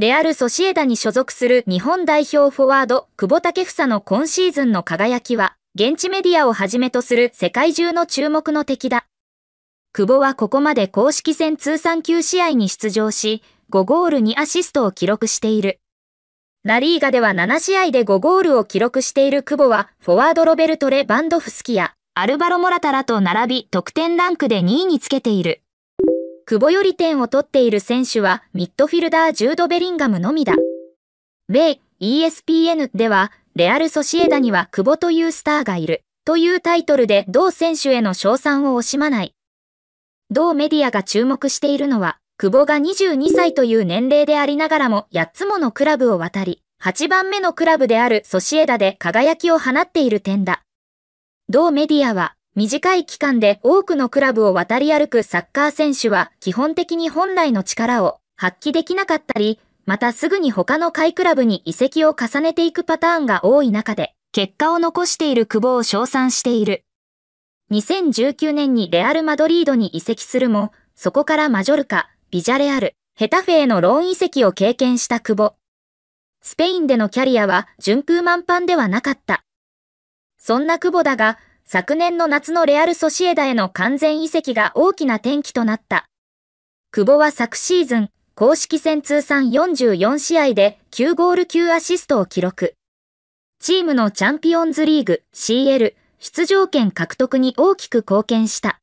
レアル・ソシエダに所属する日本代表フォワード、久保建英の今シーズンの輝きは、現地メディアをはじめとする世界中の注目の敵だ。久保はここまで公式戦通算9試合に出場し、5ゴール2アシストを記録している。ラリーガでは7試合で5ゴールを記録している久保は、フォワードロベルト・レ・バンドフスキや、アルバロ・モラタラと並び得点ランクで2位につけている。久保より点を取っている選手はミッドフィルダージュード・ベリンガムのみだ。米 ESPN では、レアル・ソシエダには久保というスターがいる、というタイトルで同選手への称賛を惜しまない。同メディアが注目しているのは、久保が22歳という年齢でありながらも8つものクラブを渡り、8番目のクラブであるソシエダで輝きを放っている点だ。同メディアは、短い期間で多くのクラブを渡り歩くサッカー選手は基本的に本来の力を発揮できなかったり、またすぐに他の下クラブに移籍を重ねていくパターンが多い中で、結果を残している久保を称賛している。2019年にレアル・マドリードに移籍するも、そこからマジョルカ、ビジャレアル、ヘタフェへのローン移籍を経験した久保。スペインでのキャリアは順風満帆ではなかった。そんな久保だが、昨年の夏のレアル・ソシエダへの完全移籍が大きな転機となった。久保は昨シーズン、公式戦通算44試合で9ゴール9アシストを記録。チームのチャンピオンズリーグ CL 出場権獲得に大きく貢献した。